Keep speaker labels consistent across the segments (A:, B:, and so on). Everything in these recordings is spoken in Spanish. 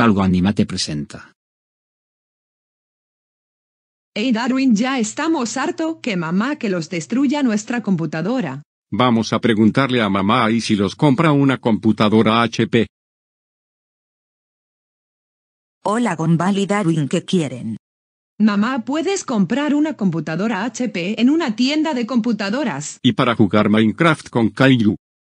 A: algo anima te presenta.
B: Hey Darwin, ya estamos harto que mamá que los destruya nuestra computadora.
A: Vamos a preguntarle a mamá y si los compra una computadora HP.
B: Hola Gonval y Darwin, ¿qué quieren? Mamá, puedes comprar una computadora HP en una tienda de computadoras.
A: Y para jugar Minecraft con Kaiju.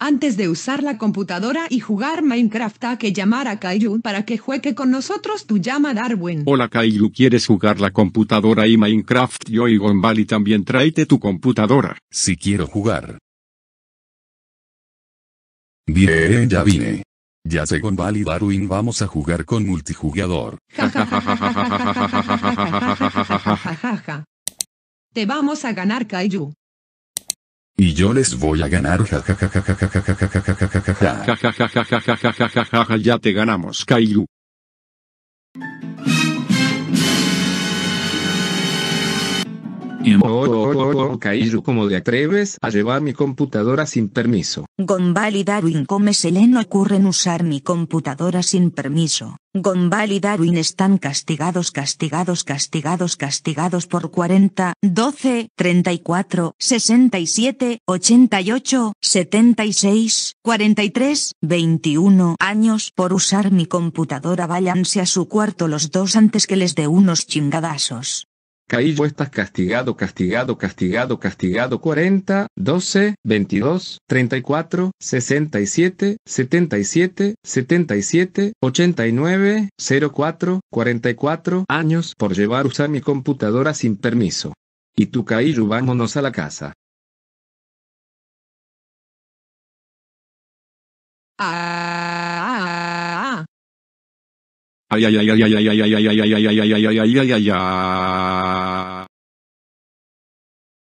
B: antes de usar la computadora y jugar Minecraft a que llamar a Kaiju para que juegue con nosotros tu llama Darwin.
A: Hola Kaiju, ¿quieres jugar la computadora y Minecraft? Yo y Gonbali también tráete tu computadora. Si quiero jugar. Bien, ya vine. Ya sé Gonbali, Darwin vamos a jugar con multijugador.
B: Te vamos a ganar Kaiju.
C: Y yo les voy a ganar. ya te ganamos, Kailu. Y Kaiju como te atreves a llevar mi computadora sin permiso.
D: Gonval y Darwin come se ocurren usar mi computadora sin permiso. Gonval y Darwin están castigados, castigados, castigados, castigados por 40, 12, 34, 67, 88, 76, 43, 21 años por usar mi computadora. Váyanse a su cuarto los dos antes que les dé unos chingadazos.
C: Caillo estás castigado, castigado, castigado, castigado 40, 12, 22, 34, 67, 77, 77, 89, 04, 44 años por llevar usar mi computadora sin permiso. Y tú Caillo vámonos a la casa. ay Uh,